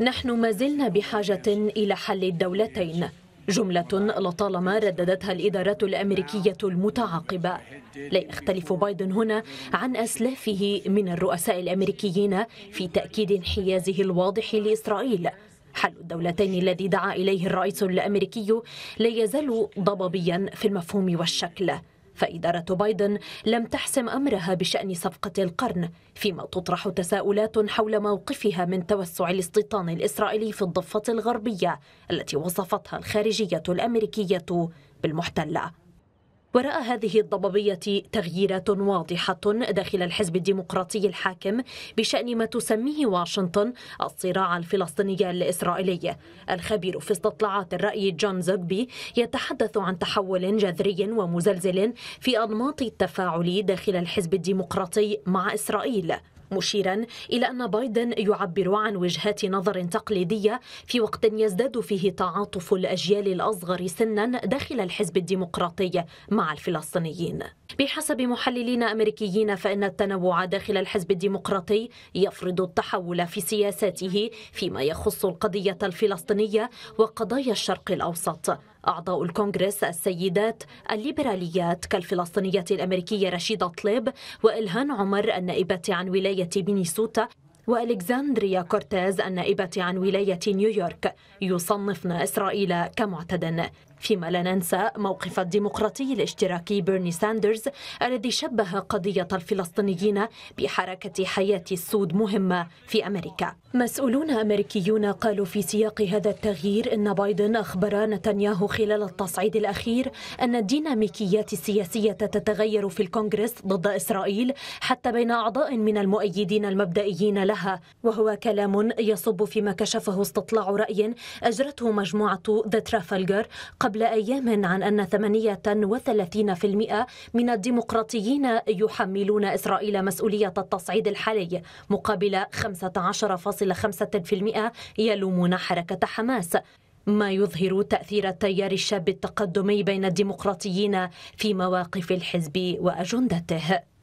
نحن ما زلنا بحاجة إلى حل الدولتين جملة لطالما رددتها الإدارات الأمريكية المتعاقبة لا يختلف بايدن هنا عن أسلافه من الرؤساء الأمريكيين في تأكيد انحيازه الواضح لإسرائيل حل الدولتين الذي دعا إليه الرئيس الأمريكي لا يزال ضبابيا في المفهوم والشكل فإدارة بايدن لم تحسم أمرها بشأن صفقة القرن فيما تطرح تساؤلات حول موقفها من توسع الاستيطان الإسرائيلي في الضفة الغربية التي وصفتها الخارجية الأمريكية بالمحتلة وراء هذه الضبابية تغييرات واضحة داخل الحزب الديمقراطي الحاكم بشأن ما تسميه واشنطن الصراع الفلسطيني الإسرائيلي الخبير في استطلاعات الرأي جون زوجبي يتحدث عن تحول جذري ومزلزل في أنماط التفاعل داخل الحزب الديمقراطي مع إسرائيل مشيرا إلى أن بايدن يعبر عن وجهات نظر تقليدية في وقت يزداد فيه تعاطف الأجيال الأصغر سنا داخل الحزب الديمقراطي مع الفلسطينيين بحسب محللين أمريكيين فإن التنوع داخل الحزب الديمقراطي يفرض التحول في سياساته فيما يخص القضية الفلسطينية وقضايا الشرق الأوسط أعضاء الكونغرس السيدات الليبراليات كالفلسطينية الأمريكية رشيدة طليب وإلهان عمر النائبة عن ولاية مينيسوتا وألكساندريا كورتيز النائبة عن ولاية نيويورك يصنفن إسرائيل كمعتدل فيما لا ننسى موقف الديمقراطي الاشتراكي بيرني ساندرز الذي شبه قضية الفلسطينيين بحركة حياة السود مهمة في أمريكا مسؤولون أمريكيون قالوا في سياق هذا التغيير أن بايدن أخبر نتنياهو خلال التصعيد الأخير أن الديناميكيات السياسية تتغير في الكونغرس ضد إسرائيل حتى بين أعضاء من المؤيدين المبدئيين لها وهو كلام يصب فيما كشفه استطلاع رأي أجرته مجموعة ذا ترافلجر قبل قبل أيام عن أن 38% من الديمقراطيين يحملون إسرائيل مسؤولية التصعيد الحالي مقابل 15.5% يلومون حركة حماس ما يظهر تأثير التيار الشاب التقدمي بين الديمقراطيين في مواقف الحزب وأجندته